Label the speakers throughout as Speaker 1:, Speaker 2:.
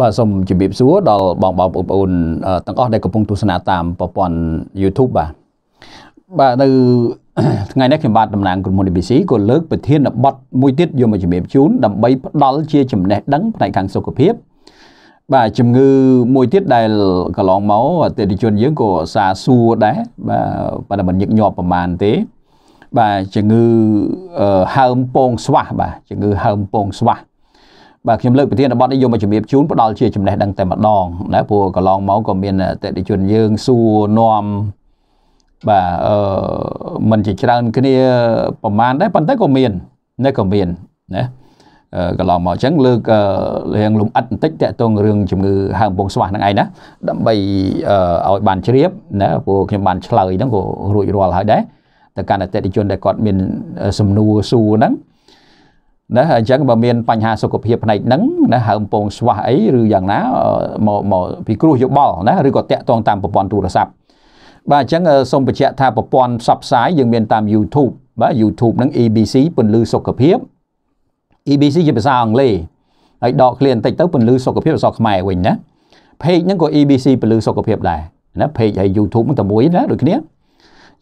Speaker 1: បាទសូមជម្រាបសួរដល់បងបងបងប្អូនទាំងអស់ដែលកំពុងទស្សនាតាមប្រព័ន្ធ YouTube បាទបាទនៅថ្ងៃនេះខ្ញុំបាទតំណាងក្រុមហ៊ុន ABC ក៏លើកប្រធានបទមួយទៀតយកមកជម្រាបជូនដើម្បីផ្ដល់ជាចំណេះដឹងផ្នែកខាងសុខភាពបាទជំងឺមួយទៀតដែលកន្លងមកអតិថិជនយើងក៏សាសួរដែរបាទតែមិនញឹកញាប់ប្រហែលទេបាទជំងឺហើមពងស្វះបាទជំងឺហើមពងស្វះបាទខ្ញុំលើកប្រធានបទនេះយកមកជំរាបជូនផ្ដល់ជាចំណេះដឹងតែម្ដងណាព្រោះកន្លងមកក៏មានអតិថិជនយើងសួរនាំបាទអឺមិនជាច្រើនគ្នាប្រមាណដែរប៉ុន្តែក៏មាននៅក៏មានណាកន្លងមកអញ្ចឹងលើករឿងលំអិតបន្តិចតកតងរឿងជំងឺហើមពងស្វាហ្នឹងឯងណាដើម្បីឲ្យបានជ្រាបណាព្រោះខ្ញុំបានឆ្លើយហ្នឹងក៏រួចរាល់ហើយដែរទៅកាន់អតិថិជនដែលគាត់មានសំណួរសួរហ្នឹងណាអញ្ចឹងបើមានបញ្ហាសុខភាពផ្នែកហ្នឹងណាហើមពងស្វះអីឬយ៉ាងណាមកមកពីគ្រោះយោបល់ណាឬក៏តាក់ទងតាមប្រព័ន្ធទូរស័ព្ទបាទអញ្ចឹងសូមបញ្ជាក់ថាប្រព័ន្ធផ្សព្វផ្សាយយើងមានតាម YouTube បាទ YouTube ហ្នឹង ABC ពន្លឺសុខភាព ABC ជាភាសាអង់គ្លេសហើយដកឃ្លាបន្តិចទៅពន្លឺសុខភាពអក្សរខ្មែរវិញណា page ហ្នឹងក៏ ABC ពន្លឺសុខភាពដែរណា page ហើយ YouTube ហ្នឹងតែមួយណាដូចគ្នា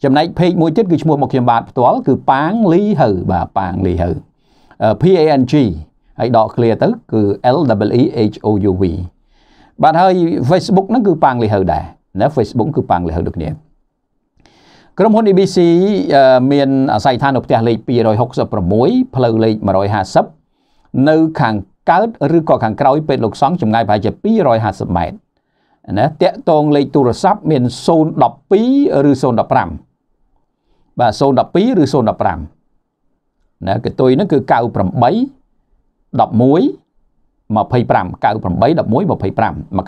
Speaker 1: ចំណែក page មួយទៀតគឺឈ្មោះមកខ្ញុំបាទផ្ទាល់ គឺប៉ាងលីហើបាទប៉ាងលីហើ PANG ហើយដក clear ទៅគឺ LWEHOUV បាទហើយ Facebook ហ្នឹងគឺប៉ាំងលីហៅដែរណា Facebook គឺប៉ាំងលីហៅដូចគ្នាក្រុមហ៊ុន ABC មានអាស័យដ្ឋាននៅផ្ទះលេខ266ផ្លូវលេខ150នៅ ខាងកើតឬក៏ខាងក្រោយពេទ្យលោកសង្ឃចម្ងាយប្រហែលជា250ម៉ែត្រណាតាក់តងលេខទូរស័ព្ទមាន012ឬ015បាទ012ឬ015ណាកតុយហ្នឹងគឺ98 11 25 98 11 25មួយ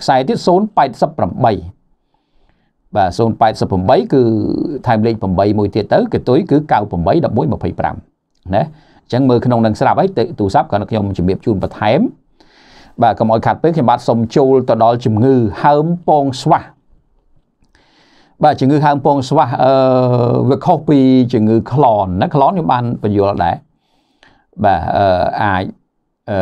Speaker 1: ខ្សែទៀត088បាទ088គឺថែមលេខ8មួយទៀតទៅកតុយគឺ98 11 25ណាអញ្ចឹងមើលក្នុងនឹងស្រាប់ហើយទូរស័ព្ទក៏ខ្ញុំជំរាបជូនបន្ថែមបាទកុំឲ្យខាត់ពេលខ្ញុំបាទសូមចូលទៅដល់ជំងឺហើមពងស្វាស់បាទជំងឺហើមពងស្វះអឺវាខុសពីជំងឺក្លនណាក្លនខ្ញុំបានបញ្យល់ដែរបាទអឺអាចអឺ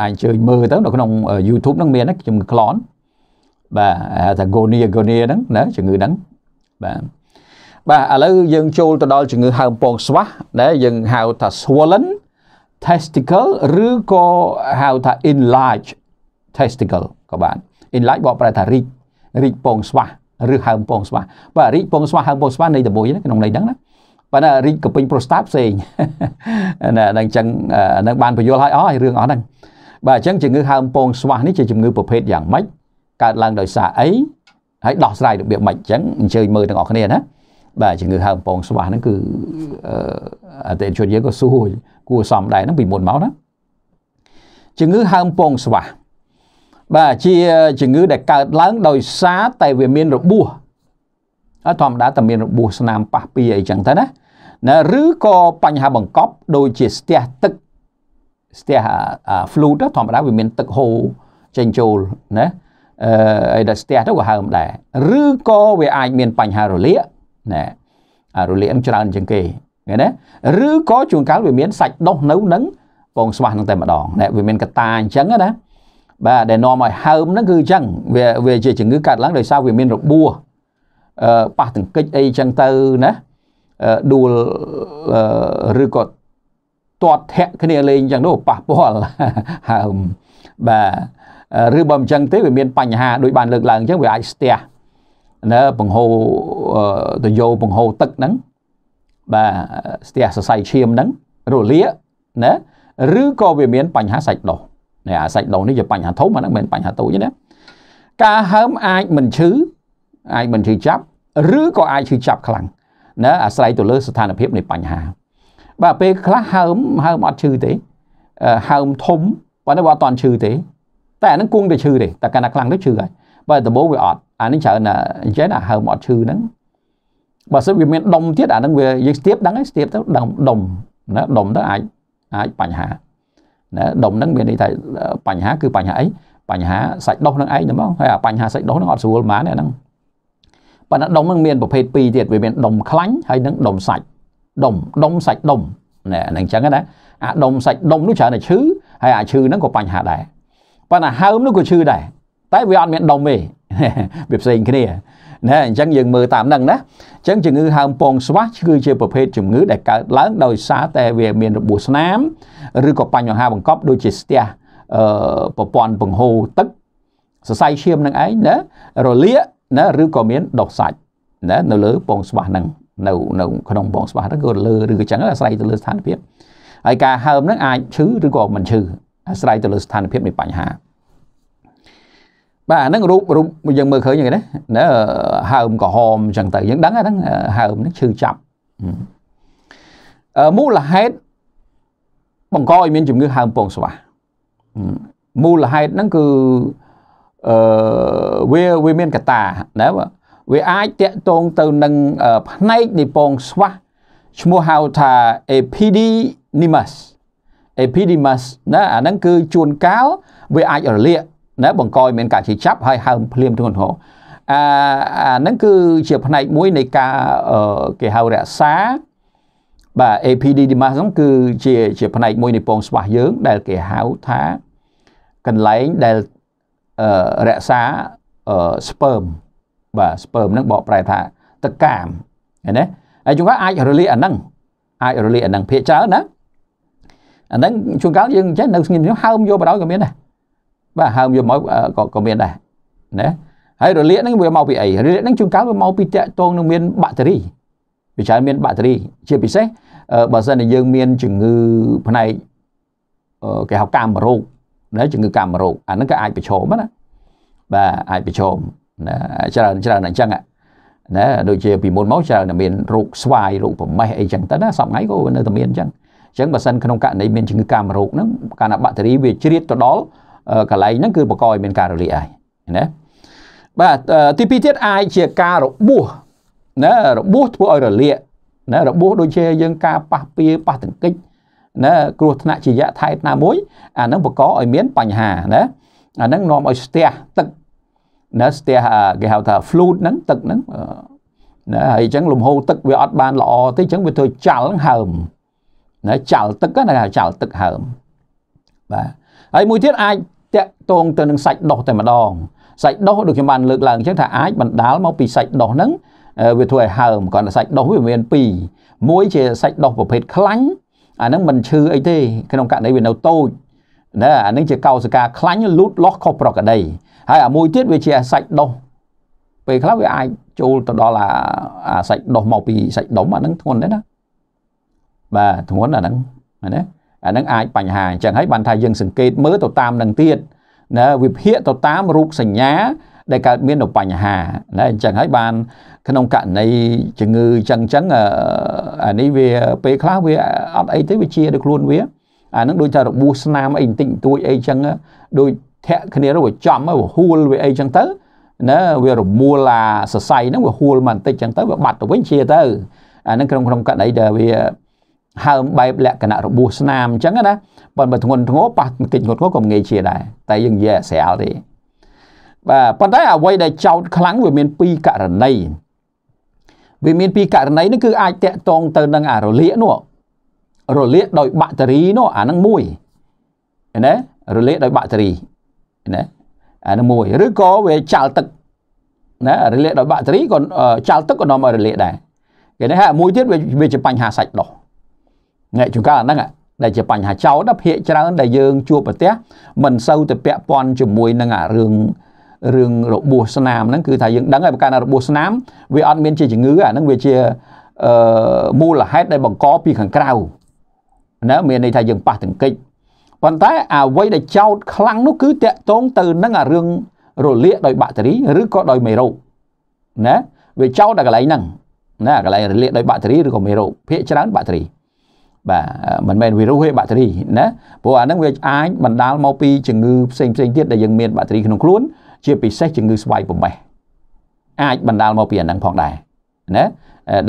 Speaker 1: អាចអញ្ជើញមើលទៅនៅក្នុង YouTube ហ្នឹងមានជំងឺក្លនបាទហៅថា gonia gonia ហ្នឹងណាជំងឺហ្នឹងបាទបាទឥឡូវយើងចូលទៅដល់ជំងឺហើមពងស្វះណាយើងហៅថា swollen testicle ឬក៏ហៅថា enlarged testicle ក៏បាន enlarged បកប្រែថារីករីកពងស្វះឬហើមពងស្វាបាទរីកពងស្វាហើមពងស្វានៃតមួយក្នុងន័យហ្នឹងណាបាទរីកកពេញប្រូស្តាតផ្សេងណាដល់អញ្ចឹងនឹងបានបញ្យល់ឲ្យអស់រឿងអស់ហ្នឹងបាទអញ្ចឹងជំងឺហើមពងស្វានេះជាជំងឺប្រភេទយ៉ាងម៉េចកើតឡើងដោយសារអីហើយដោះស្រាយរបៀបម៉េចអញ្ចឹងអញ្ជើញមើលទាំងអស់គ្នាណាបាទជំងឺហើមពងស្វាហ្នឹងគឺអតិថិជនយើងក៏សួរគួរសមដែរហ្នឹងពីមុនមកណាជំងឺហើមពងស្វាបាទជាជំងឺ ដែលកើតឡើង ដោយសារតែវាមានរបួសធម្មតាតែមានរបួសស្នាមប៉ះពីអីចឹងទៅណាណាឬក៏បញ្ហាបង្កប់ដូចជាស្ទះទឹកស្ទះ fluid ធម្មតាវាមានទឹកហូរចេញចូលណាអឺអីដែលស្ទះទៅក៏ហើមដែរឬក៏វាអាចមានបញ្ហារលាកណារលាកនឹងច្រើនជាងគេឃើញណាឬក៏ជួនកាលវាមានសាច់ដុះនៅនឹងពងស្វាស់នឹងតែម្ដងណាវាមានកតាអញ្ចឹងណាបាទដែលនាំឲ្យហើមហ្នឹងគឺអញ្ចឹងវាវាជាជំងឺកើតឡើងដោយសារវាមានរបួសអឺប៉ះទង្គិចអីអញ្ចឹងទៅណាដួលឬក៏ទាត់ធាក់គ្នាលេងអញ្ចឹងនោះប៉ះពាល់ហើមបាទឬបើមិនអញ្ចឹងទេវាមានបញ្ហាដូចបានលើកឡើងអញ្ចឹងវាអាចស្ទះនៅបង្ហូរទយោបង្ហូរទឹកហ្នឹងបាទស្ទះសរសៃឈាមហ្នឹងរលាកណាឬក៏វាមាន បញ្ហាសាច់ដុះនេះអាសាច់ដុះនេះជាបញ្ហាធំអាហ្នឹងមិនមែនបញ្ហាតូចទេណាការហើមអាចមិនឈឺអាចមិនឈឺចាប់ឬក៏អាចឈឺចាប់ខ្លាំងណាអាស្រ័យទៅលើស្ថានភាពនៃបញ្ហាបាទពេលខ្លះហើមហើមអត់ឈឺទេហើមធំប៉ុន្តែវាអត់តន់ឈឺទេតែអាហ្នឹងគង់តែឈឺទេតែកាលណាខ្លាំងទៅឈឺហើយបើដំបូងវាអត់អានេះច្រើនណាអញ្ចឹងអាហើមអត់ឈឺហ្នឹងបើសិនវាមានដុំទៀតអាហ្នឹងវាយើងស្ទាបដឹងហើយស្ទាបទៅដុំដុំណាដុំទៅអាចអាចបញ្ហាណាដុំហ្នឹងមានន័យថាបញ្ហាគឺ បញ្ហាអីបញ្ហាសាច់ដុះហ្នឹងឯងហ្មងហើយអាបញ្ហាសាច់ដុះហ្នឹងអត់ស្រួលហ្មងអាហ្នឹងប៉ុន្តែដុំហ្នឹងមានប្រភេទ2ទៀតវាមានដុំខ្លាញ់ហើយនិងដុំសាច់ដុំដុំសាច់ដុំណែហ្នឹងអញ្ចឹងណាអាដុំសាច់ដុំនោះច្រើនតែឈឺហើយអាឈឺហ្នឹងក៏បញ្ហាដែរប៉ុន្តែហើមនោះក៏ឈឺដែរតែវាអត់មានដុំទេវាផ្សេងគ្នាណាអញ្ចឹងយើងមើលតាមហ្នឹងណាអញ្ចឹងជំងឺហើមពងស្វះគឺជាប្រភេទជំងឺដែលកើតឡើងដោយសារតែវាមានរបួសស្នាមឬក៏បញ្ហាបង្កប់ដូចជាស្ទះអឺប្រព័ន្ធបង្ហូរទឹកសរសៃឈាមនឹងឯងណារលាកណាឬក៏មានដុសសាច់ណានៅលើពងស្វះហ្នឹង នៅនៅក្នុងបងស្បាហ្នឹងក៏លើឬក៏ចឹងអាស្រ័យទៅលើស្ថានភាពហើយការហើមហ្នឹងអាចឈឺឬក៏មិនឈឺអាស្រ័យទៅលើស្ថានភាពនៃបញ្ហាបាទអាហ្នឹងរូបរូបយើងមើលឃើញហ្នឹងណាហើមក្រហមអញ្ចឹងទៅយើងដឹងហ្នឹងហើមហ្នឹងឈឺចាប់មូលហេតុបង្កឲ្យមានជំងឺហើមពងស្វាមូលហេតុហ្នឹងគឺអឺវាវាមានកតាណាបាទវាអាចតកតងទៅនឹងផ្នែកនៃពងស្វាឈ្មោះហៅថា epididymis epididymis ណាអាហ្នឹងគឺជួនកាលវាអាចរលាកណាបង្កឲ្យមានការជាចាប់ហើយហើមភ្លាមធ្ងន់ធ្ងរអាអានឹងគឺជាផ្នែកមួយនៃការគេហៅរក្សាបាទ APD Dimas ហ្នឹងគឺជាជាផ្នែកមួយនៃពងស្វាស់យើងដែលគេហៅថាកន្លែងដែលរក្សា sperm បាទ sperm ហ្នឹងបកប្រែថាតកាមឃើញទេហើយជួនកាលអាចរលាកអាហ្នឹងអាចរលាកអាហ្នឹងភាកច្រើនណាអាហ្នឹងជួនកាលយើងចេះនៅស្ងៀមស្ងៀមហើមយកបដ ாய் ក៏មានដែរបាទហើមយកមកក៏ក៏មានដែរណាហើយរលាកហ្នឹងវាមកពីអីរលាកហ្នឹងជួនកាលវាមកពីតាក់ទងនឹងមានបាក់តេរីវាច្រើនមានបាក់តេរីជាពិសេសបើសិនតែយើងមានជំងឺផ្នែកគេហៅកាមរោគណាជំងឺកាមរោគអាហ្នឹងក៏អាចប្រឈមណាបាទអាចប្រឈមណាច្រើនច្រើនអញ្ចឹងណាដូចជាពីមុនមកច្រើនតែមានរោគស្វាយរោគប្រមេះអីចឹងទៅណាសពថ្ងៃក៏នៅតែមានអញ្ចឹងអញ្ចឹងបើសិនក្នុងករណីមានជំងឺកាមរោគហ្នឹងកាលណាបាក់តេរីវាជ្រៀតទៅដល់កន្លែងហ្នឹងគឺបង្កឲ្យមានការរលាកអាយណាបាទទី2ទៀតអាចជាការរបួសណារបួសធ្វើឲ្យរលាកណារបួសដូចជាយើងការប៉ះពៀប៉ះទង្គិចណាគ្រោះថ្នាក់ជាយៈថែតណាមួយអាហ្នឹងបង្កឲ្យមានបញ្ហាណាអាហ្នឹងនាំឲ្យស្ទះទឹកណាស្ទះគេហៅថា fluid ហ្នឹងទឹកហ្នឹងណាហើយអញ្ចឹងលំហូរទឹកវាអត់បានល្អទេអញ្ចឹងវាធ្វើចលហើមណាចលទឹកណាចលទឹកហើមបាទហើយមួយទៀតអាចតកតងទៅនឹងសាច់ដុះតែម្ដងសាច់ដុះដូចខ្ញុំបានលើកឡើងអញ្ចឹងថាអាចបណ្ដាលមកពីសាច់ដុះហ្នឹងវាធ្វើឲ្យហើមគាត់សាច់ដុះវាមានពីរមួយជាសាច់ដុះប្រភេទខ្លាញ់អាហ្នឹងមិនឈឺអីទេក្នុងករណីវានៅតូចណាអាហ្នឹងជាកោសិកាខ្លាញ់លូតលាស់ខុសប្រក្រតីហើយអាមួយទៀតវាជាសាច់ដុះពេលខ្លះវាអាចចូលទៅដល់អាអាសាច់ដុះមកពីសាច់ដុំអាហ្នឹងធ្ងន់ដែរណាបាទធ្ងន់អាហ្នឹងណាអានឹងអាចបញ្ហាអញ្ចឹងហើយបានថាយើងសង្កេតមើលទៅតាមនឹងទៀតណាវិភាគទៅតាមរូបសញ្ញាដែលកើតមាននៅបញ្ហាណាអញ្ចឹងហើយបានក្នុងករណីជំងឺអញ្ចឹងអញ្ចឹងអានេះវាពេលខ្លះវាអត់អីទេវាជាដល់ខ្លួនវាអានឹងដូចថារបួសស្នាមអីបន្តិចបន្តួចអីអញ្ចឹងដូចធាក់គ្នាទៅចំទៅហួលវាអីអញ្ចឹងទៅណាវារមួលអាសរសៃហ្នឹងវាហួលមកបន្តិចអញ្ចឹងទៅវាបាត់ទៅវិញជាទៅអានឹងក្នុងក្នុងករណីដែលវាហើមបែបលក្ខណៈរបួសស្នាមអញ្ចឹងណាប៉ុន្តែធ្ងន់ធ្ងរប៉ះបន្តិចធ្ងន់ធ្ងរក៏ងាយជាដែរតែយើងនិយាយស្រាលទេបាទប៉ុន្តែអ្វីដែលចោតខ្លាំងវាមានពីរករណីវាមានពីរករណីនេះគឺអាចតកតងទៅនឹងអារលាកនោះរលាកដោយបាក់តេរីនោះអានឹងមួយណារលាកដោយបាក់តេរីណាអានឹងមួយឬក៏វាចាល់ទឹកណារលាកដោយបាក់តេរីក៏ចាល់ទឹកក៏នាំឲ្យរលាកដែរគេនេះហើយមួយទៀតវាជាបញ្ហាសាច់ដុះអ្នកជួនកាលអាហ្នឹងដែលជាបញ្ហាចោទភាកច្រើនដែលយើងជួបប្រទេសមិនសូវទៅពាក់ព័ន្ធជាមួយនឹងអារឿងរឿងរបួសស្នាមហ្នឹងគឺថាយើងដឹងហើយបើកាលណារបួសស្នាមវាអត់មានជាជំងឺអាហ្នឹងវាជាអឺមូលហេតុដែលបង្កពីខាងក្រៅណាមានន័យថាយើងប៉ះទង្គិចប៉ុន្តែអ្វីដែលចោតខ្លាំងនោះគឺតកតងទៅនឹងអារឿងរលាកដោយបាក់តេរីឬក៏ដោយមេរោគណាវាចោតដល់កន្លែងហ្នឹងណាកន្លែងរលាកដោយបាក់តេរីឬក៏មេរោគភាគច្រើនបាក់តេរីបាទមិនមែនវីរុសទេបាក់តេរីណាព្រោះអាហ្នឹងវាអាចបណ្ដាលមកពីជំងឺផ្សេងផ្សេងទៀតដែលយើងមានបាក់តេរីក្នុងខ្លួនជាពិសេសជំងឺស្វ័យប្រមេះអាចបណ្ដាលមកពីអាហ្នឹងផងដែរណា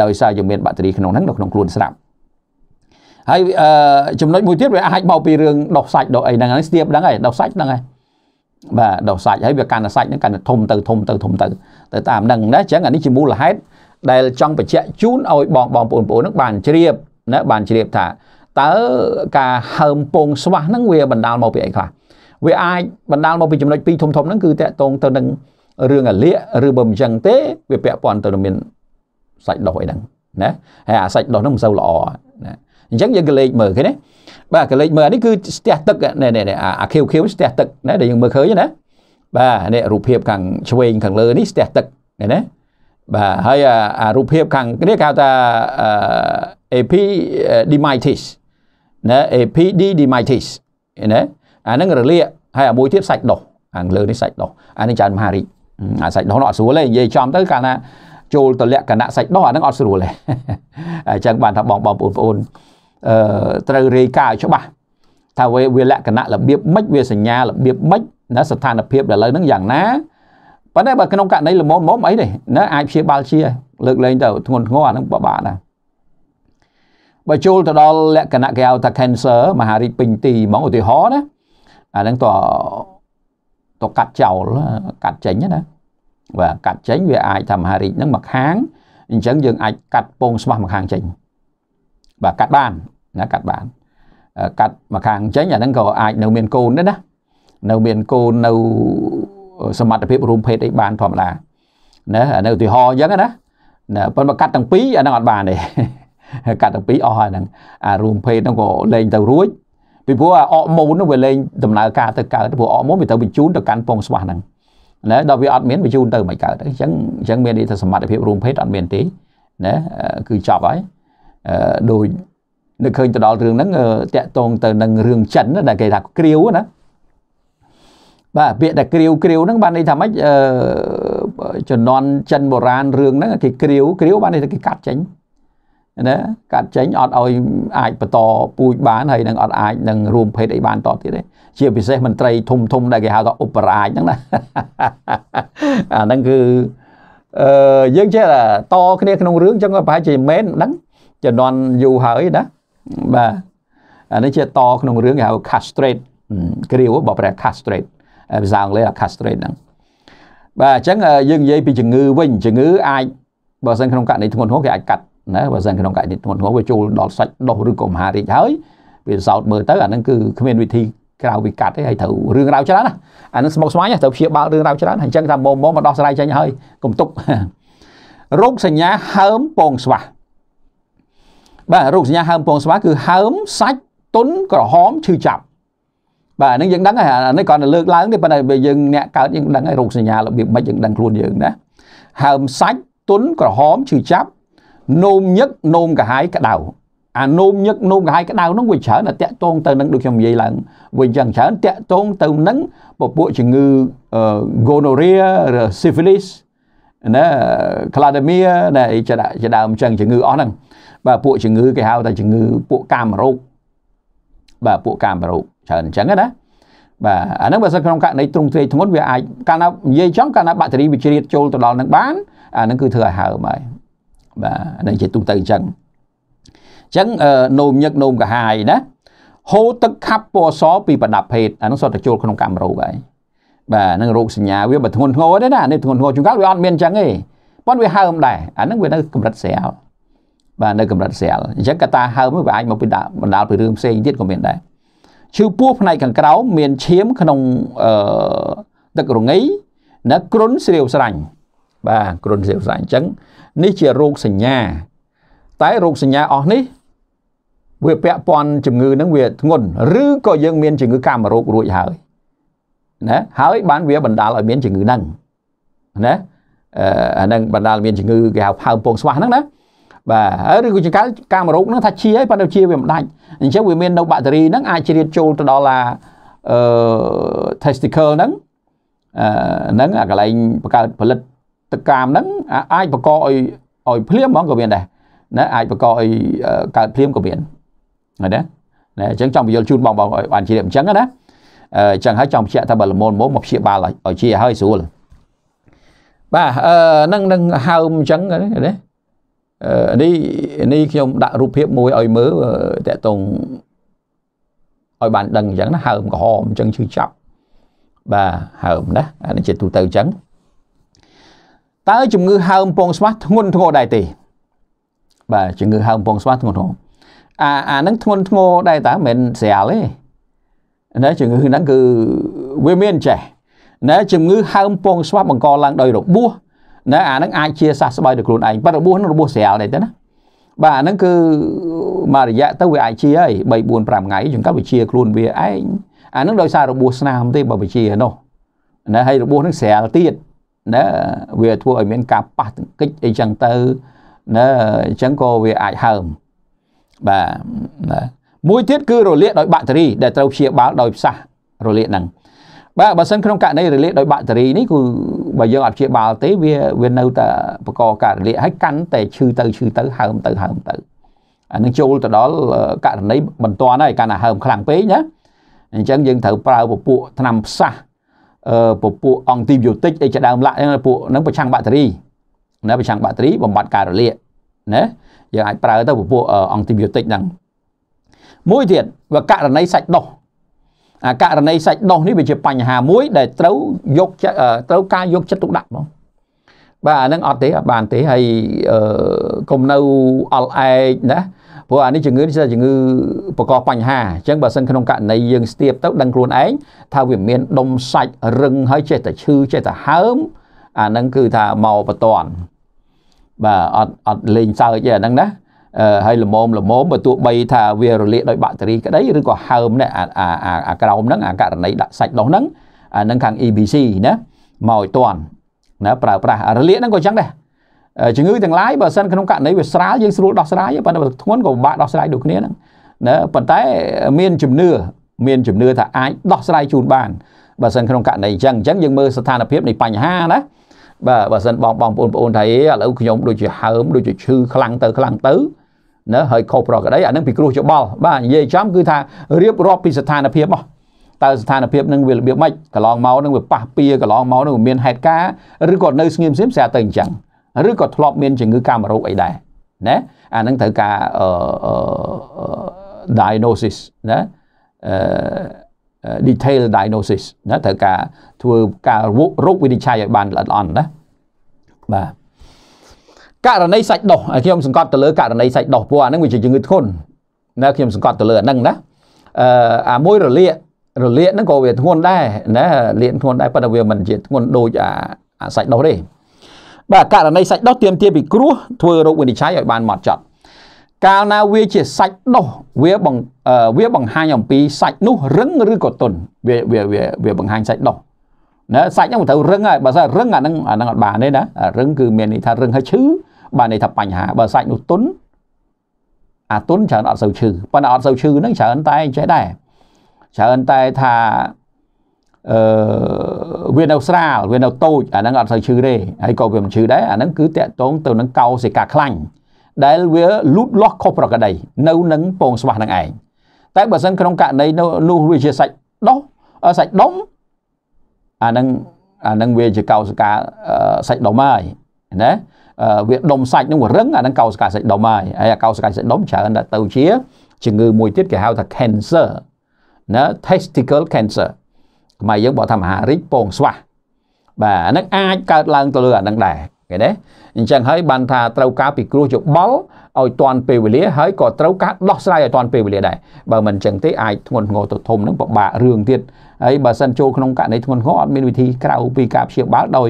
Speaker 1: ដោយសារយើងមានបាក់តេរីក្នុងហ្នឹងនៅក្នុងខ្លួនស្រាប់ហើយចំណុចមួយទៀតវាអាចមកពីរឿងដោះសាច់ដោះអីហ្នឹងហ្នឹងស្ទាបហ្នឹងហើយដោះសាច់ហ្នឹងហើយបាទដោះសាច់ហើយវាកាន់តែសាច់ហ្នឹងកាន់តែធំទៅធំទៅធំទៅ ទៅតាមហ្នឹងណាអញ្ចឹងអានេះជាមូលហេតុដែលចង់បញ្ជាក់ជូនឲ្យបងបងប្អូនបងប្អូនហ្នឹងបានជ្រាបណាបានជ្រាបថាតើការហើមពងស្វះហ្នឹងវា បណ្ដាលមកពីអីខ្លះវាអាចបណ្ដាលមកពីចំណុចពីរធំធំហ្នឹងគឺតកតងទៅនឹងរឿងអាលៀកឬបើមិនចឹងទេ វាពាក់ព័ន្ធទៅនឹងមានសាច់ដុះអីហ្នឹងណាហើយអាសាច់ដុះហ្នឹងមិនសូវល្អណាអញ្ចឹងយើងក៏លេខមើលឃើញណាបាទក៏លេខមើលអានេះគឺស្ទះទឹកនេះនេះអាខៀវខៀវស្ទះទឹកណាដែលយើងមើលឃើញណាបាទនេះរូបភាពខាងឆ្វេងខាងលើនេះស្ទះទឹកណាបាទហើយអារូបភាពខាងនេះគេហៅថា AP Dimitis ណា APD Dimitis ណាអាហ្នឹងរលាក ហើយអាមួយទៀតសាច់ដោះខាងលើនេះសាច់ដោះអានេះចានមហារីកអាសាច់ដោះនោះអត់ស្រួលទេនិយាយចំទៅកាលណាចូលទៅលក្ខណៈសាច់ដោះអាហ្នឹងអត់ស្រួលទេអញ្ចឹងបានថាបងបងប្អូនបងប្អូនអឺត្រូវរាយការណ៍ឲ្យច្បាស់ថាវាលក្ខណៈរបៀបម៉េចវាសញ្ញារបៀបម៉េចណាស្ថានភាពឥឡូវហ្នឹងយ៉ាងណាប៉ុន្តែបើក្នុងករណីល្មមមុំអីទេណាអាចព្យាបាលជាលើកលែងទៅធ្ងន់ធ្ងរអានឹងបបាក់ដែរបើចូលទៅដល់លក្ខណៈគេហៅថា cancer មហារីកពេញទីហ្មងឧទាហរណ៍ណាអានឹងតទៅកាត់ចោលកាត់ចេញណាបាទកាត់ចេញវាអាចថាមហារីកហ្នឹងមកខាងអញ្ចឹងយើងអាចកាត់ពងស្មោះមកខាងចេញបាទកាត់បានណាកាត់បានកាត់មកខាងចេញអាហ្នឹងក៏អាចនៅមានកូនដែរណានៅមានកូននៅសមត្ថភាពរួមភេទអីបានធម្មតាណាអានេះឧទាហរណ៍អញ្ចឹងណាណាប៉ុន្តែកាត់ទាំងពីរអាហ្នឹងអត់បានទេកាត់ទាំងពីរអស់ហើយហ្នឹងអារួមភេទហ្នឹងក៏លេងទៅរួចពីព្រោះអាអកម៉ូនហ្នឹងវាលេងដំណើរការទៅកើតព្រោះអកម៉ូនវាទៅបញ្ជូនទៅកាន់ពងស្វាហ្នឹងណាដល់វាអត់មានបញ្ជូនទៅមិនកើតអញ្ចឹងអញ្ចឹងមានន័យថាសមត្ថភាពរួមភេទអត់មានទេណាគឺចប់ហើយដោយនៅឃើញទៅដល់រឿងហ្នឹងតាក់ទងទៅនឹងរឿងចិនដែលគេថាគ្រាវណាបាទពាក្យតែគ្រាវគ្រាវហ្នឹងបានន័យថាម៉េចអឺជំនន់ចិនបុរាណរឿងហ្នឹងគេគ្រាវគ្រាវបានន័យថាគេកាត់ចេញណាកាត់ចេញអត់ឲ្យអាចបន្តពូជបានហើយនឹងអត់អាចនឹងរួមភេទអីបានតទៀតទេជាពិសេសមន្ត្រីធំធំដែលគេហៅថាឧបរាជហ្នឹងណាអាហ្នឹងគឺអឺយើងចេះតែតគ្នាក្នុងរឿងចឹងប្រហែលជាមែនមិនដឹងជំនាន់យូរហើយណាបាទអានេះជាតក្នុងរឿងគេហៅ castrate គ្រាវបើប្រា castrate ភាសាអង់គ្លេស castrate ហ្នឹងបាទអញ្ចឹងយើងនិយាយពីជំងឺវិញជំងឺអាចបើសិនក្នុងករណីធ្ងន់ធ្ងរគេអាចកាត់ណាបើសិនក្នុងករណីធ្ងន់ធ្ងរវាចូលដល់សាច់ដុះឬក៏មហារីកហើយវាសោតមើលទៅអាហ្នឹងគឺគ្មានវិធីក្រៅពីកាត់ទេហើយត្រូវរឿងរ៉ាវច្រើនណាអាហ្នឹងស្មុគស្មាញទៅព្យាបាលរឿងរ៉ាវច្រើនអញ្ចឹងថាមុំមុំមកដោះស្រាយចេញហើយកុំទុករោគសញ្ញាហើមពងស្វាបាទរោគសញ្ញាហើមពងស្វាគឺហើមសាច់ទុនក្រហមឈឺចាប់បាទហ្នឹងយើងដឹងហើយអានេះគ្រាន់តែលើកឡើងទេប៉ុន្តែបើយើងអ្នកកើតយើងដឹងហើយរោគសញ្ញារបៀបម៉េចយើងដឹងខ្លួនយើងណាហើមសាច់ទុនក្រហមឈឺចាប់នោមញឹកនោមកាហាយក្តៅអានោមញឹកនោមកាហាយក្តៅហ្នឹងវាច្រើនតែតាក់ទងទៅនឹងដូចខ្ញុំនិយាយឡើងវាយ៉ាងច្រើនតាក់ទងទៅនឹងពពួកជំងឺ gonorrhea syphilis ណា chlamydia ណាអីជាដើមចឹងជំងឺអស់ហ្នឹងបាទពួកជំងឺគេហៅថាជំងឺពួកកាមរោគបាទពួកកាមរោគច្រើនអញ្ចឹងណាបាទអាហ្នឹងបើសិនក្នុងករណីទ្រង់ទ្រាយធ្ងន់វាអាចកាលណានិយាយចំកាលណាបាក់តេរីវាជ្រៀតចូលទៅដល់នឹងបានអាហ្នឹងគឺធ្វើឲ្យហើមហើយបាទហ្នឹងជាទូទៅអញ្ចឹងអញ្ចឹងនោមញឹកនោមកាហាយណាហូរទឹកខាប់ពណ៌សពីប្រដាប់ភេទអាហ្នឹងសុទ្ធតែចូលក្នុងកម្មរោគហើយបាទហ្នឹងរោគសញ្ញាវាបើធ្ងន់ធ្ងរទេណានេះធ្ងន់ធ្ងរជាងកាលវាអត់មានអញ្ចឹងទេប៉ុន្តែវាហើមដែរអាហ្នឹងវានៅកម្រិតស្រាលបាទនៅកម្រិតស្រាលអញ្ចឹងកតាហើមវាអាចមកពីបណ្ដាលពីរឿងផ្សេងទៀតក៏មានដែរឈឺពោះផ្នែកខាងក្រោមមានឈាមក្នុងអឺទឹករងៃណាគ្រុនស្រាវស្រាញ់បាទគ្រុនស្រាវស្រាញ់អញ្ចឹងនេះជារោគសញ្ញា តែរោគសញ្ញាអស់នេះវាពាក់ព័ន្ធជំងឺនឹងវា ធ្ងន់ឬក៏យើង មានជំងឺកាមរោគរួចហើយណាហើយបានវា បណ្ដាលឲ្យមានជំងឺហ្នឹងណាអានឹងបណ្ដាលមានជំងឺគេហៅផើមពងស្វាហ្នឹងណាបាទឬក៏ចង្កៅកាមរោគហ្នឹងថាជាហើយប៉ុន្តែជាវាមិនដាច់អញ្ចឹងវាមាននៅបាក់តេរីហ្នឹងអាចជ្រៀតចូលទៅដល់អាអឺ testicle ហ្នឹងអឺហ្នឹងអាកន្លែងបង្កើតផលិតទឹកកាមហ្នឹងអាចបង្កឲ្យឲ្យភ្លាមហ្មងក៏មានដែរណាអាចបង្កឲ្យកើតភ្លាមក៏មានហើយណាណាអញ្ចឹងចង់បញ្យល់ជូនបងបងឲ្យបានជ្រាបអញ្ចឹងណាអញ្ចឹងហើយចង់បញ្ជាក់ថាបើល្មមមកមកព្យាបាលឲ្យជាឲ្យស្រួលបាទអឺនឹងនឹងហើមអញ្ចឹងណានេះនេះខ្ញុំដាក់រូបភាពមួយឲ្យមើលតកតងឲ្យបានដឹងអញ្ចឹងណាហើមក្រហមអញ្ចឹងឈឺចាប់បាទហើមណាអានេះជាទូទៅអញ្ចឹងតើជំងឺហើមពងស្វាធ្ងន់ធ្ងរដែរទេបាទជំងឺហើមពងស្វាធ្ងន់ធ្ងរអាអានឹងធ្ងន់ធ្ងរដែរតើមិនស្រាលទេណាជំងឺហ្នឹងគឺវាមានចេះណាជំងឺហើមពងស្វាបង្កឡើងដោយរបួសណាអាហ្នឹងអាចជាសះស្បើយដល់ខ្លួនឯងប៉ិនរបួសនឹងរបួសស្រាលដែរទៅណាបាទអាហ្នឹងគឺមករយៈទៅវាអាចជាហើយ3 4 5ថ្ងៃចង្កាត់វាជាខ្លួនវាឯងអាហ្នឹងដោយសាររបួសស្នាមទេបើវាជានោះណាហើយរបួសហ្នឹងស្រាលទៀតណាវាធ្វើឲ្យមានការប៉ះទង្គិចអីចឹងទៅណាអញ្ចឹងក៏វាអាចហើមបាទមួយទៀតគឺរលាកដោយបាក់តេរី ដែលត្រូវព្យាបាលដោយផ្សះរលាកហ្នឹងបាទបើសិនក្នុងករណីរលាកដោយបាក់តេរីនេះគឺបើយើងអត់ព្យាបាលទេវាវានៅតែបកកការលាកហើយកាន់តែឈឺទៅឈឺទៅហើមទៅហើមទៅអានឹងចូលទៅដល់ករណីបន្ទាន់ហើយកាន់តែហើមខ្លាំងពេកណាអញ្ចឹងយើងត្រូវប្រើពពួកថ្នាំផ្សះពពួកអង់ទីប៊ីយោទិកអីជាដើមឡាក់ហ្នឹងពួកហ្នឹងប្រឆាំងបាក់តេរីណាប្រឆាំងបាក់តេរីបំបត្តិការរលាកណាយើងអាចប្រើទៅពពួកអង់ទីប៊ីយោទិកហ្នឹងមួយទៀតវាករណីសាច់ដុះករណីសាច់ដុះនេះវាជាបញ្ហាមួយដែលត្រូវយកត្រូវការយកចិត្តទុកដាក់បងបាទអានឹងអត់ទេអត់បានទេហើយកុំនៅអល់ឯកណាព្រោះអានេះជំងឺនេះជាជំងឺបង្កបញ្ហាអញ្ចឹងបើសិនក្នុងករណីយើងស្ទាបទៅដឹងខ្លួនឯងថាវាមានដុំសាច់រឹងហើយចេះតែឈឺចេះតែហើមអានឹងគឺថាមកបន្ទាន់បាទអត់អត់លេងសើចទេអាហ្នឹងណាហើយល្មមល្មមបើទោះបី ថាវារលាកដោយបាក់តេរីក្តីឬក៏ហើមនេះអាក្រោមហ្នឹងអាករណីដាក់សាច់ដុះហ្នឹងអានឹងខាង EBC ណាមកឲ្យតាន់ណាប្រើប្រាស់រលាកហ្នឹងក៏ចឹងដែរជំងឺទាំងឡាយបើសិនក្នុងករណីវាស្រាលយើងស្រួលដោះស្រាយប៉ុន្តែធ្ងន់ក៏ពិបាកដោះស្រាយដូចគ្នាហ្នឹងណាប៉ុន្តែមានជំនឿមានជំនឿថាអាចដោះស្រាយជូនបានបើសិនក្នុងករណីអញ្ចឹងអញ្ចឹងយើងមើលស្ថានភាពនៃបញ្ហាណាបាទបើសិនបងបងប្អូនប្អូនថាឥឡូវខ្ញុំដូចជាហើមដូចជាឈឺខ្លាំងទៅខ្លាំងទៅណាហើយខុសប្រក្តីអានឹងពីគ្រោះយោបល់បាទនិយាយចំគឺថារៀបរាប់ពីស្ថានភាពមកតើស្ថានភាពនឹងវារបៀបម៉េចកន្លងមកនឹងវាប៉ះពៀកន្លងមកនឹងមានហេតុការឬក៏នៅស្ងៀមស្ងៀមស្រាប់ទៅអញ្ចឹងឬក៏ធ្លាប់មានជំងឺកាមរោគអីដែរណាអានឹងត្រូវការអឺ diagnosis ណាអឺ detail diagnosis ណាត្រូវការធ្វើការរោគវិនិច្ឆ័យឲ្យបានល្អិតល្អន់ណាបាទករណីសាច់ដុះខ្ញុំសង្កត់ទៅលើករណីសាច់ដុះព្រោះអាហ្នឹងវាជាជំងឺធ្ងន់ណាខ្ញុំសង្កត់ទៅលើអាហ្នឹងណាអឺអាមួយរលាករលាកហ្នឹងក៏វាធ្ងន់ដែរណាលាកធ្ងន់ដែរប៉ុន្តែវាមិនជាធ្ងន់ដូចអាអាសាច់ដុះទេបាទករណីសាច់ដុះទាមទារពីគ្រោះធ្វើរោគវិនិច្ឆ័យឲ្យបានម៉ត់ចត់កាលណាវាជាសាច់ដុះវាបង្វាបង្ហាញអំពីសាច់នោះរឹងឬក៏ទន់វាវាវាបង្ហាញសាច់ដុះណាសាច់ហ្នឹងមិនត្រូវរឹងហើយបើសិនរឹងអាហ្នឹងអាហ្នឹងអត់បានទេណារឹងគឺមានន័យថារឹងហើយឈឺបានន័យថាបញ្ហាបើសាច់នោះទុនអាទុនច្រើនអត់សូវឈឺប៉ុន្តែអត់សូវឈឺហ្នឹងច្រើនតែចេះដែរច្រើនតែថាអឺវានៅស្រាលវានៅតូចអាហ្នឹងអត់សូវឈឺទេហើយក៏វាមិនឈឺដែរអាហ្នឹងគឺតកតងទៅនឹងកោសិកាខ្លាញ់ដែលវាលូតលាស់ខុសប្រក្រតីនៅនឹងពងស្វាស់នឹងឯងតែបើសិនក្នុងករណីនោះវាជាសាច់ដោះសាច់ដុំអាហ្នឹងអាហ្នឹងវាជាកោសិកាសាច់ដុំហើយណាវាដុំសាច់នឹងរឹងអាហ្នឹងកោសិកាសាច់ដុំហើយហើយកោសិកាសាច់ដុំច្រើនតែទៅជាជំងឺមួយទៀតគេហៅថា cancer ណា testicle cancer ខ្មែរយើងបកថាមហារីកពងស្វះបាទអាហ្នឹងអាចកើតឡើងទៅលើអាហ្នឹងដែរឃើញទេអញ្ចឹងហើយបានថាត្រូវការពិគ្រោះយោបល់ឲ្យតាន់ពេលវេលាហើយក៏ត្រូវការដោះស្រាយឲ្យតាន់ពេលវេលាដែរបើមិនអញ្ចឹងទេអាចធ្ងន់ធ្ងរទៅធំនឹងពិបាករឿងទៀតហើយបើសិនចូលក្នុងករណីធ្ងន់ធ្ងរអត់មានវិធីក្រៅពីការព្យាបាលដោយ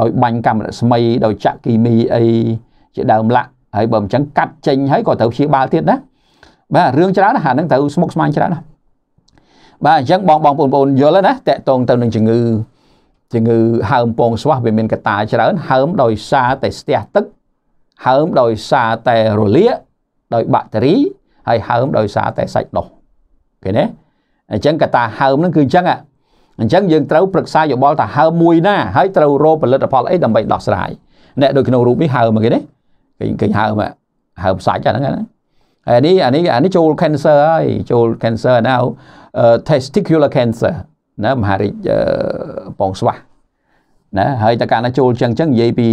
Speaker 1: ដោយបាញ់កាំរស្មីដោយចាក់គីមីអីជាដើមឡាក់ហើយបើមិនចឹងកាត់ចេញហើយក៏ត្រូវព្យាបាលទៀតណាបាទរឿងច្រើនណាស់អាហ្នឹងត្រូវស្មុគស្មាញច្រើនណាស់បាទអញ្ចឹងបងបងបងប្អូនយល់ណាតកតងទៅនឹងជំងឺជំងឺហើមពងស្វះវាមានកតាច្រើនហើមដោយសារតែស្ទះទឹកហើមដោយសារតែរលាកដោយបាក់តេរីហើយហើមដោយសារតែសាច់ដុះឃើញទេអញ្ចឹងកតាហើមហ្នឹងគឺអញ្ចឹងអញ្ចឹងយើងត្រូវប្រឹក្សាយោបល់ថាហើមួយណាហើយត្រូវរកផលិតផលអីដើម្បីដោះស្រាយអ្នកដូចក្នុងរូបនេះហើមកគេនេះគេគេហើមកហើផ្សាច់ហ្នឹងណាហើយនេះអានេះអានេះចូល cancer ហើយចូល cancer now uh, testicular cancer ណាមហារីកបងស្វះណាហើយតែការណាចូលចឹងចឹងនិយាយពី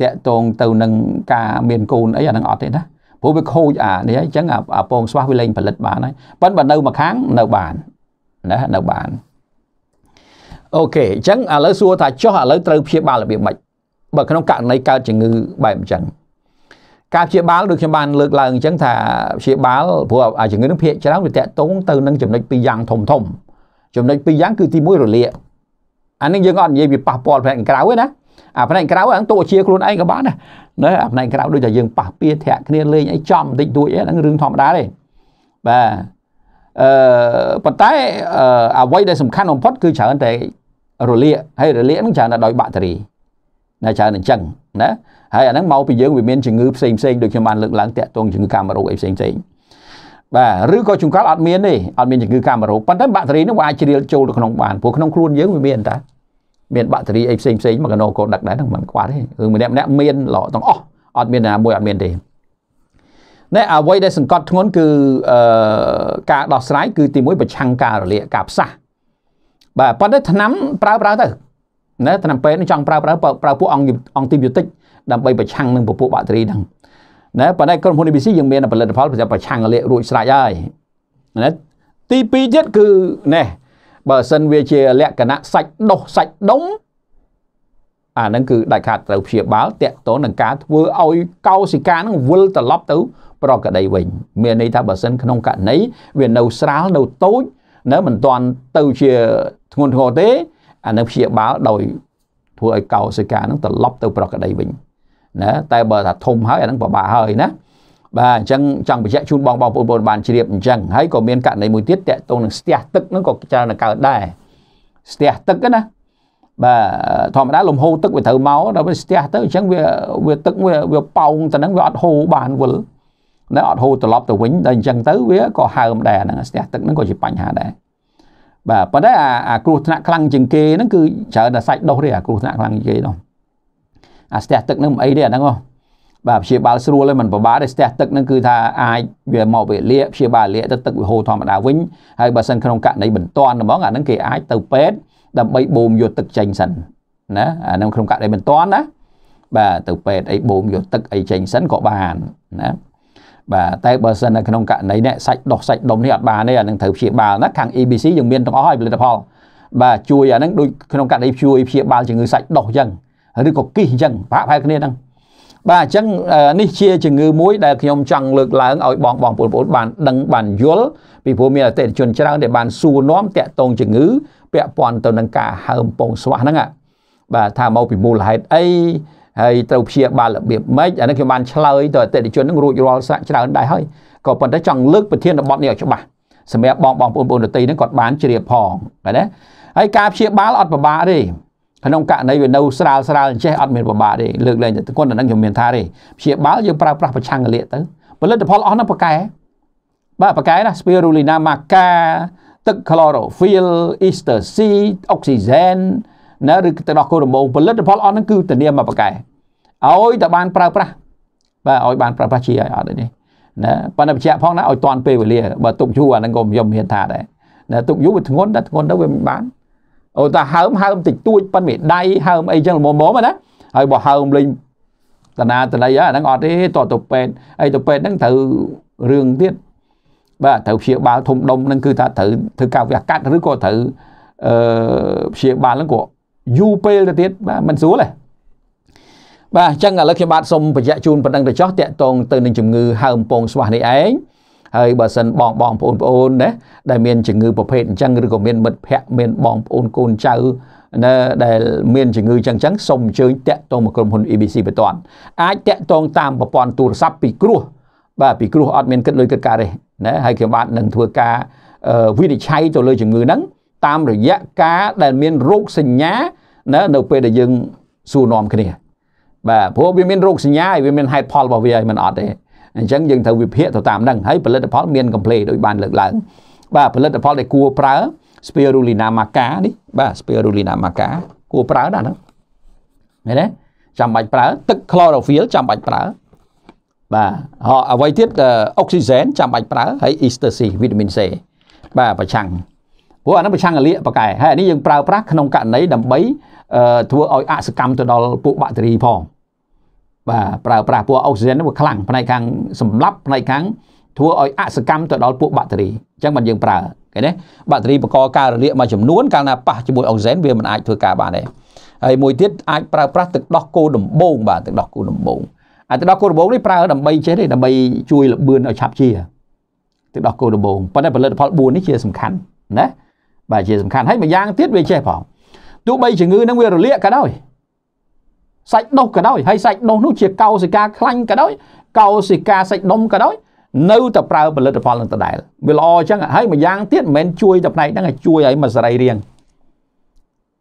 Speaker 1: តកតងទៅនឹងការមានកូនអីអាហ្នឹងអត់ទេណាព្រោះវាខូចអានេះហើយចឹងអាបងស្វះវាលែងផលិតបានហើយប៉ិនបើនៅមួយខាងនៅបានណានៅបានអូខេអញ្ចឹងឥឡូវសួរថាចុះឥឡូវត្រូវព្យាបាលរបៀបម៉េចបើក្នុងករណីកើតជំងឺបែបអញ្ចឹងការព្យាបាលដូចខ្ញុំបានលើកឡើងអញ្ចឹងថាព្យាបាលព្រោះអាជំងឺនឹងភាកច្រើនវាតាក់ទងទៅនឹងចំណុចពីរយ៉ាងធំធំចំណុចពីរយ៉ាងគឺទី1រលាកអានេះយើងអត់និយាយពីប៉ះពាល់ផ្នែកក្រៅទេណាអាផ្នែកក្រៅហ្នឹងតូចជាខ្លួនឯងក៏បានដែរណាអាផ្នែកក្រៅដូចតែយើងប៉ះពៀធាក់គ្នាលេងអីចំបន្តិចតួចអីហ្នឹងរឿងធម្មតាទេបាទអឺប៉ុន្តែអ្វីដែលសំខាន់បំផុតគឺច្រើនតែរលាកហើយរលាកហ្នឹងច្រើនតែដោយបាក់តេរីណាច្រើនអញ្ចឹងណាហើយអាហ្នឹងមកពីយើងវាមានជំងឺផ្សេងផ្សេងដូចខ្ញុំបានលើកឡើងតាក់ទងជំងឺកាមរោគអីផ្សេងផ្សេងបាទឬក៏ជំងឺអត់មានទេអត់មានជំងឺកាមរោគប៉ុន្តែបាក់តេរីហ្នឹងវាអាចជ្រាលចូលទៅក្នុងបានព្រោះក្នុងខ្លួនយើងវាមានតាមានបាក់តេរីអីផ្សេងផ្សេងមកកណោក៏ដឹកដែរហ្នឹងមិនខ្វះទេគឺម្នាក់ម្នាក់មានល្អទាំងអស់អត់មានណាមួយអត់មានទេណែអ្វីដែលសង្កត់ធ្ងន់គឺអឺការដោះស្រាយគឺទីមួយ ប្រឆាំងការរលាកការផ្សះបាទប៉ុន្តែថ្នាំប្រើប្រើទៅណាថ្នាំពេទ្យនឹងចង់ប្រើប្រើប្រើពួកអង្គអង្គទីបយូទិកដើម្បីប្រឆាំងនឹងពពួកបាក់តេរីហ្នឹងណាប៉ុន្តែក្រុមហ៊ុន ABC យើងមានផលិតផលប្រឆាំងលាករួចស្រេចហើយណាទី2ទៀតគឺណេះបើសិនវាជាលក្ខណៈសាច់ដុះសាច់ដុំអាហ្នឹងគឺដាច់ខាតត្រូវព្យាបាលតកតនឹងការធ្វើឲ្យកោសិកាហ្នឹងវិលត្រឡប់ទៅប្រកដីវិញមានន័យថាបើសិនក្នុងករណីវានៅស្រាលនៅតូចនៅមិនទាន់ទៅជាធ្ងន់ធ្ងរទេអានឹងព្យាបាលដោយធ្វើឲ្យកោសិកានឹងត្រឡប់ទៅប្រក្រតីវិញណាតែបើថាធំហើយអានឹងពិបាកហើយណាបាទអញ្ចឹងចង់បញ្ជាក់ជូនបងបងប្អូនបានជ្រាបអញ្ចឹងហើយក៏មានករណីមួយទៀតតកតងនឹងស្ទះទឹកនឹងក៏ច្រើនកើតដែរស្ទះទឹកណាបាទធម្មតាលំហូរទឹកវាត្រូវមកដល់វាស្ទះទៅអញ្ចឹងវាវាទឹកវាវាប៉ោងទៅហ្នឹងវាអត់ហូរបានវិលណាអត់ហូរត្រឡប់ទៅវិញដល់អញ្ចឹងទៅវាក៏ហើមដែរហ្នឹងស្ទះទឹកហ្នឹងក៏ជាបញ្ហាដែរបាទប៉ុន្តែអាអាគ្រោះថ្នាក់ខ្លាំងជាងគេហ្នឹងគឺច្រើនតែសាច់ដុះទេអាគ្រោះថ្នាក់ខ្លាំងជាងគេនោះអាស្ទះទឹកហ្នឹងមិនអីទេអាហ្នឹងហ៎បាទព្យាបាលស្រួលហើយមិនពិបាកទេស្ទះទឹកហ្នឹងគឺថាអាចវាមកវាលាកព្យាបាលលាកទៅទឹកវាហូរធម្មតាវិញហើយបើសិនក្នុងករណីបន្ទាន់ហ្មងអាហ្នឹងគេអាចទៅពេទ្យដើម្បីបូមយកទឹកចេញសិនណាអាហ្នឹងក្នុងករណីបន្ទាន់ណាបាទទៅពេទ្យអីបូមយកទឹកអីចេញសិនក៏បានណាបាទតែបើសិននៅក្នុងករណីនេះសាច់ដុះសាច់ដុំនេះអត់បានទេអានឹងត្រូវព្យាបាលណាខាង EBC យើងមានទាំងអស់ហើយផលិតផលបាទជួយអានឹងដូចក្នុងករណីជួយព្យាបាលជំងឺសាច់ដុះអញ្ចឹងឬក៏គិសអញ្ចឹងប្រហែលគ្នាហ្នឹងបាទអញ្ចឹងនេះជាជំងឺមួយដែលខ្ញុំចង់លើកឡើងឲ្យបងបងបងប្អូនបានដឹងបានយល់ពីព្រោះមានអតិថិជនច្រើនដែលបានសួរនាំតាក់ទងជំងឺ ពាក់ព័ន្ធទៅនឹងការហើមពងស្វាស់ហ្នឹងបាទថាមកពីមូលហេតុអីហើយត្រូវព្យាបាលរបៀបម៉េចអានេះខ្ញុំបានឆ្លើយទៅអតិថិជននឹងរួចរាល់សាក់ច្រើនដែរហើយក៏ប៉ុន្តែចង់លើកប្រធានបទនេះឲ្យច្បាស់សម្រាប់បងបងប្អូនបងដតីនឹងគាត់បានជ្រាបផងឃើញទេហើយការព្យាបាលអត់ពិបាកទេក្នុងករណីវានៅស្រាលស្រាលអញ្ចេះអត់មានពិបាកទេលើកលែងតែគាត់ដល់នឹងខ្ញុំមានថាទេព្យាបាលយើងប្រើប្រាស់ប្រឆាំងកលៀកទៅផលិតផលអស់នោះប៉កែបាទប៉កែណា spirulina maca ទឹក chlorophyll ester seed oxygen ណាឬទឹកដោះគោដំបូងផលិតផលអស់ហ្នឹងគឺធានាមកប៉កែឲ្យតែបានប្រើប្រាស់បាទឲ្យបានប្រើប្រាស់ជាឲ្យអត់នេះណាប៉ុន្តែបញ្ជាក់ផងណាឲ្យតាន់ពេលវេលាបើទុកយូរអាហ្នឹងក៏ខ្ញុំមានថាដែរណាទុកយូរវាធ្ងន់តែធ្ងន់ទៅវាមិនបានអូតាហើមហើមតិចតួចប៉ុនមេដៃហើមអីចឹងល្មមៗណាហើយបើហើមលេងតណាតណៃអាហ្នឹងអត់ទេតទៅពេទ្យអីទៅពេទ្យហ្នឹងត្រូវរឿងទៀតបាទត្រូវព្យាបាលធំដុំហ្នឹងគឺថាត្រូវធ្វើការវះកាត់ឬក៏ត្រូវអឺព្យាបាលហ្នឹងក៏យូរពេលទៅទៀតបាទមិនស្រួលទេបាទអញ្ចឹងឥឡូវខ្ញុំបាទសូមបញ្ជាក់ជូនប៉ុណ្ណឹងទៅចោះតកតងទៅនឹងជំងឺហើមពងស្វះនេះឯងហើយបើសិនបងបងប្អូនប្អូនណាដែលមានជំងឺប្រភេទអញ្ចឹងឬក៏មានមិត្តភ័ក្តិមានបងប្អូនកូនចៅណាដែលមានជំងឺអញ្ចឹងអញ្ចឹងសូមអញ្ជើញតាក់ទងមកក្រុមហ៊ុន ABC បន្ទាន់អាចតាក់ទងតាមប្រព័ន្ធទូរស័ព្ទពីគ្រោះបាទពីគ្រោះអត់មានគិតលុយគិតការទេណាហើយខ្ញុំបាទនឹងធ្វើការវិនិច្ឆ័យទៅលើជំងឺហ្នឹងតាមរយៈការដែលមានរោគសញ្ញាណានៅពេលដែលយើងសួរនាំគ្នាបាទព្រោះវាមានរោគសញ្ញាហើយវាមានហេតុផលរបស់វាហើយមិនអត់ទេអញ្ចឹងយើងត្រូវវិភាគទៅតាមហ្នឹងហើយផលិតផល មានកំ pl េដោយបានលើកឡើងបាទផលិតផលដែលគួរប្រើ Spirulina maca នេះ បាទ Spirulina maca គួរប្រើដែរហ្នឹងឃើញទេចាំបាច់ប្រើទឹក chlorophyll ចាំបាច់ប្រើបាទអ្វីទៀតអុកស៊ីហ្សែនចាំបាច់ប្រើហើយ ecstasy វីតាមីន C បាទប្រឆាំងព្រោះអានោះប្រឆាំងអលិកបកែហើយនេះយើងប្រើប្រាស់ក្នុងករណីដើម្បីធ្វើឲ្យអសកម្មទៅដល់ពួកបាក់តេរីផងបាទប្រើប្រាស់ពួកអុកស៊ីហ្សែនវាខ្លាំងផ្នែកខាងសម្លាប់ផ្នែកខាង ធ្វើឲ្យអសកម្មទៅដល់ពួកបាក់តេរីអញ្ចឹងមិនយើងប្រើឃើញទេបាក់តេរីបង្កការរលាកមួយចំនួនកាលណាប៉ះជាមួយអុកស៊ីហ្សែនវាមិនអាចធ្វើការបានទេហើយមួយទៀតអាចប្រើប្រាស់ទឹកដោះគោដំបងបាទទឹកដោះគោដំបងអាទឹកដោះគោដំបងនេះប្រើដើម្បីចេះទេដើម្បីជួយលបឿនឲ្យឆាប់ជា ទឹកដោះគោដំបងប៉ុន្តែផលិតផល4នេះជាសំខាន់ណាបាទជាសំខាន់ហើយម្យ៉ាងទៀតវាចេះផងទោះបីជំងឺនឹងវារលាកក៏ដោយសាច់ដុះក៏ដោយហើយសាច់ដុះនោះជាកោសិកាខ្លាញ់ក៏ដោយកោសិកាសាច់ដុំក៏ដោយនៅតែប្រើផលិតផលនឹងដដែលវាល្អអញ្ចឹងហើយម្យ៉ាងទៀតមិនមែនជួយតែផ្នែកហ្នឹងជួយឲ្យមកសរីរាង្គ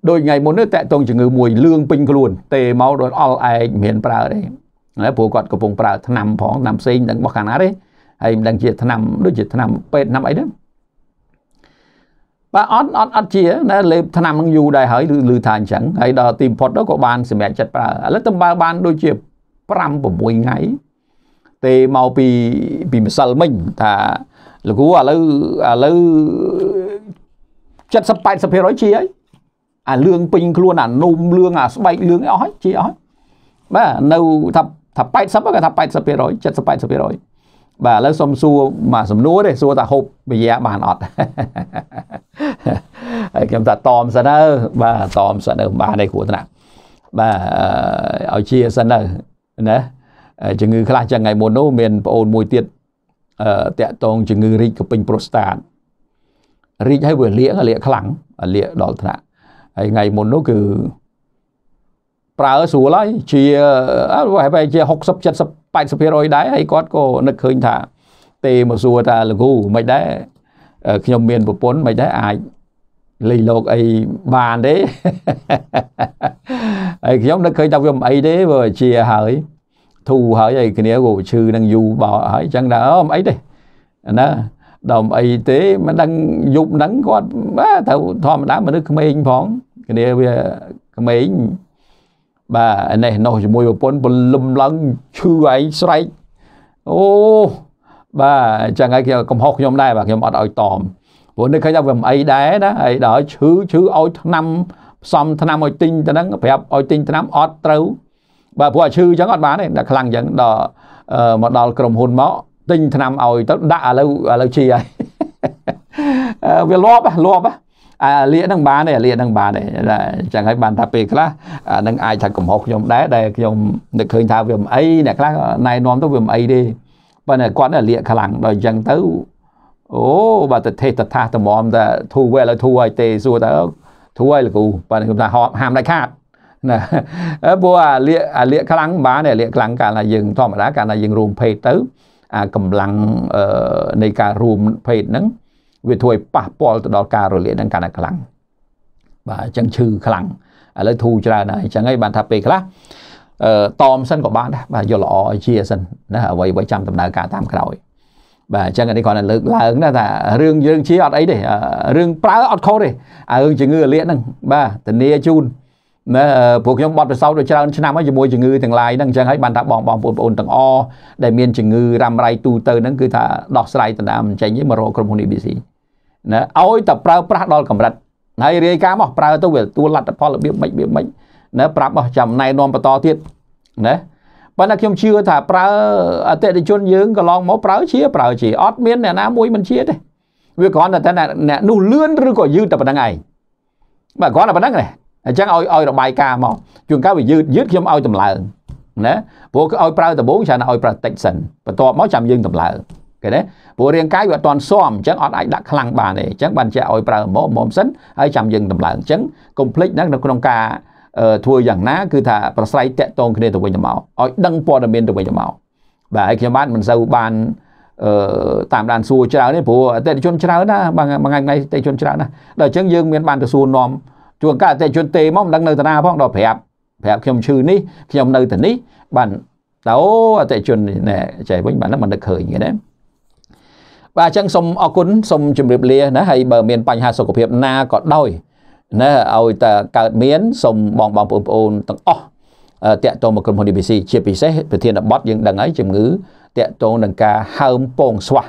Speaker 1: ដូចថ្ងៃមុននេះតាក់ទងជំងឺមួយលឿងពេញខ្លួនទេមកដល់អល់ឯងមានប្រើទេហើយព្រោះគាត់កំពុងប្រើថ្នាំផងថ្នាំផ្សេងទាំងរបស់ខាងណាទេហើយមិនដឹងជាថ្នាំដូចជាថ្នាំពេទ្យថ្នាំអីហ្នឹងបាទអត់អត់អត់ជាណាលេបឆ្នាំនឹងយូរដែរហើយឮថាអញ្ចឹងហើយដល់ទីបំផុតទៅក៏បានសម្រេចចិត្តប្រើឥឡូវទៅបើបាន ដូចជា5 6ថ្ងៃទេមកពីពីម្សិលមិញថាលោកគ្រូឥឡូវឥឡូវ70 80%ជាហើយអាលឿងពេញខ្លួនអានុំលឿងអាស្បែកលឿងអស់ហើយជាអស់បាទនៅថាថា80ក៏ថា80% 70 80%បាទឥឡូវសុំសួរមកសំណួរទេសួរតាហូបវិយៈបានអត់ហើយខ្ញុំថាតមសិនទៅបាទតមសិនទៅបានទេគ្រូថ្នាក់បាទឲ្យជាសិនទៅណាជំងឺខ្លះចឹងថ្ងៃមុននោះមានប្អូនមួយទៀតតាក់តងជំងឺរីកកពេញប្រូស្តាតរីកហើយវាលាកលាកខ្លាំងលាកដល់ថ្នាក់ហើយថ្ងៃមុននោះគឺប្រើស្រួលហើយជាហើយបែរជា60 70 80%ដែរហើយគាត់ក៏នឹកឃើញថា ទេមកសួរថាលោកគ្រូមិនដែរខ្ញុំមានប្រពន្ធមិនដែរអាចលេខលោកអីបានទេហើយខ្ញុំនឹកឃើញថាវាមិនអីទេបើជាហើយធូរហើយហើយគ្នាក៏ឈឺនឹងយូរបោហើយអញ្ចឹងដែរអមិនអីទេណាដល់មិនអីទេមិនដឹងយប់ហ្នឹងគាត់ទៅធម្មតាមនុស្សក្មេងផង គ្នាវាក្មេងបាទឯនេះនោះជាមួយប្រពន្ធពលឹមឡើងឈឺឯងស្រែកអូបាទអញ្ចឹងហើយខ្ញុំកំហុសខ្ញុំដែរបាទខ្ញុំអត់ឲ្យតមព្រោះនឹកឃើញថាវាមិនអីដែរណាហើយដល់ឈឺឈឺឲ្យឆ្នាំផ្សំឆ្នាំឲ្យទិញទៅហ្នឹងប្រាប់ឲ្យទិញឆ្នាំអត់ត្រូវ បាទព្រោះឲ្យឈឺអញ្ចឹងអត់បានទេដល់ខ្លាំងអញ្ចឹងដល់មកដល់ក្រុមហ៊ុនមកទិញឆ្នាំឲ្យទៅដាក់ឥឡូវឥឡូវជាហើយវាលាប់លាប់អាលៀកនឹងបានទេអាលៀកនឹងបានទេអញ្ចឹងហើយបានថាពេលខ្លះនឹងអាចថាកំហុសខ្ញុំដែរដែលខ្ញុំនឹកឃើញថាវាមិនអីអ្នកខ្លះណែនាំទៅវាមិនអីទេប៉ុន្តែគាត់អាលៀកខ្លាំងដល់អញ្ចឹងទៅអូបើទៅទេតថាតម្រាំតែធូវែលឲ្យធូឲ្យទេសួរតើធូឲ្យលោកគ្រូប៉ុន្តែខ្ញុំថាហាមដាច់ខាតណាព្រោះអាលៀកអាលៀកខ្លាំងបានអាលៀកខ្លាំងកាលណាយើងធម្មតាកាលណាយើងរួមភេទទៅអាកម្លាំងនៃការរួមភេទហ្នឹងវាធ្វើឲ្យប៉ះពាល់ទៅដល់ការរលាកនឹងកាន់តែខ្លាំងបាទអញ្ចឹងឈឺខ្លាំងឥឡូវធូរច្រើនហើយអញ្ចឹងហើយបានថាពេលខ្លះអឺតមសិនក៏បានដែរបាទយល់ល្អឲ្យជាសិនណាអ្វីអ្វីចាំដំណើរការតាមក្រោយបាទអញ្ចឹងនេះគ្រាន់តែលើកឡើងណាថារឿងយើងជាអត់អីទេរឿងប្រើអត់ខុសទេអារឿងជំងឺលាកហ្នឹងបាទធានាជូនណាព្រោះខ្ញុំបត់ប្រសោតដូចច្រើនឆ្នាំហើយជាមួយជំងឺទាំងឡាយហ្នឹងអញ្ចឹងហើយបានថាបងបងប្អូនបងប្អូនទាំងអដែលមានជំងឺរ៉ាំរ៉ៃទូទៅហ្នឹងគឺថាដោះស្រាយតណ្ដាមចេញមករកក្រុមហ៊ុន ABC ណាឲ្យតែប្រើប្រាស់ដល់កម្រិតហើយរាយការណ៍មកប្រើទៅវាទទួលលទ្ធផលរបៀបម៉េចរបៀបម៉េចណាប្រាប់មកចាំណែនាំបន្តទៀតណាប៉ុន្តែខ្ញុំជឿថាប្រើអតិថិជនយើងកន្លងមកប្រើជាប្រើជាអត់មានអ្នកណាមួយមិនជាទេវាគ្រាន់តែអ្នកនោះលឿនឬក៏យឺតតែប៉ុណ្្នឹងឯងបាទគ្រាន់តែប៉ុណ្្នឹងទេអញ្ចឹងឲ្យឲ្យរបាយការណ៍មកជួនកាលវាយឺតយឺតខ្ញុំឲ្យតម្លើងណាព្រោះឲ្យប្រើដំបូងច្រើនឲ្យប្រើតិចសិនបន្ទាប់មកចាំយើងតម្លើងគេទេព្រោះរាងកាយវាអត់តន់ស៊ាំអញ្ចឹងអត់អាចដាក់ខ្លាំងបានទេអញ្ចឹងបានជាឲ្យប្រើម៉ូម៉ូមសិនហើយចាំយើងដំឡើងអញ្ចឹងកុំភ្លេចណានៅក្នុងការ ធ្វើយ៉ាងណាគឺថាប្រស្រ័យតាក់ទងគ្នាទៅវិញទៅមកឲ្យដឹងព័ត៌មានទៅវិញទៅមកបាទហើយខ្ញុំបានមិនសូវបានអឺតាមដានសួរច្រើនទេព្រោះអតិថិជនច្រើនណាមួយថ្ងៃថ្ងៃអតិថិជនច្រើនណាដល់អញ្ចឹងយើងមានបានទៅសួរនាំជួនកាលអតិថិជនទេមកមិនដឹងនៅតាណាផងដល់ប្រាប់ប្រាប់ខ្ញុំឈឺនេះខ្ញុំនៅទីនេះបានតើអូអតិថិជនណែចែកវិញបានមិននឹកឃើញទេណាបាទអញ្ចឹងសូមអរគុណសូមជម្រាបលាណាហើយបើមានបញ្ហាសុខភាពណាក៏ដោយណាឲ្យតើកើតមានសូមបងបងប្អូនទាំងអស់តាក់ទងមកក្រុមហ៊ុន DBC ជាពិសេសប្រធានបទយើងដឹងហើយជំងឺតាក់ទងនឹងការហើមពងស្វះ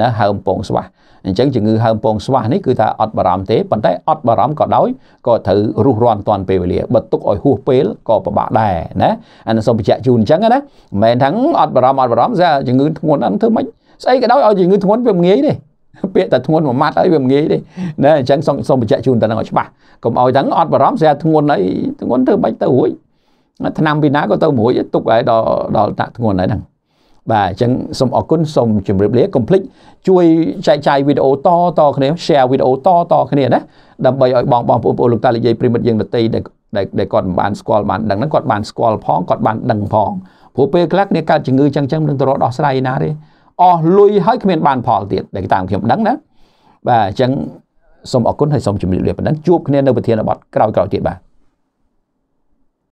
Speaker 1: ណាហើមពងស្វះអញ្ចឹងជំងឺហើមពងស្វះនេះគឺថាអត់បារម្ភទេប៉ុន្តែ អត់បារម្ភក៏ដោយក៏ត្រូវរុះរាន់តាន់ពេលវេលាបើទុកឲ្យហួសពេលក៏ពិបាកដែរណាអានេះសូមបញ្ជាក់ជូនអញ្ចឹងណាមិនមែនថាអត់បារម្ភអត់បារម្ភថាជំងឺធ្ងន់អត់ធ្វើម៉េចស្អីក៏ដោយឲ្យជំងឺធ្ងន់វាមិនងាយទេពាក្យតែធ្ងន់មួយម៉ាត់ហើយវាមិនងាយទេណែអញ្ចឹងសូមសូមបញ្ជាក់ជូនទៅនឹងឲ្យច្បាស់កុំឲ្យទាំងអត់បារម្ភស្អាធ្ងន់ហើយធ្ងន់ធ្វើបាច់ទៅរួយឆ្នាំពីណាក៏ទៅរួយទុកឲ្យដល់ដល់តាក់ធ្ងន់ហើយហ្នឹងបាទអញ្ចឹងសូមអរគុណសូមជម្រាបលាកុំភ្លេចជួយចែកចាយវីដេអូតតគ្នា share វីដេអូតតគ្នាណាដើម្បីឲ្យបងបងប្អូនលោកតាលោកយាយប្រិមិត្តយើងដតីដែលដែលគាត់មិនបានស្គាល់បានដឹងហ្នឹងគាត់បានស្គាល់ផងគាត់បានដឹងផងព្រោះពេលខ្លះគ្នាកើតជំងឺចឹងចឹងនឹងទៅរកដោះស្រាយណាទេអស់លុយហើយគ្មានបានផលទៀតដែលតាមខ្ញុំដឹងណាបាទអញ្ចឹងសូមអរគុណហើយសូមជម្រាបលាប៉ុណ្ណឹងជួបគ្នានៅប្រធានបទក្រោយៗទៀតបាទ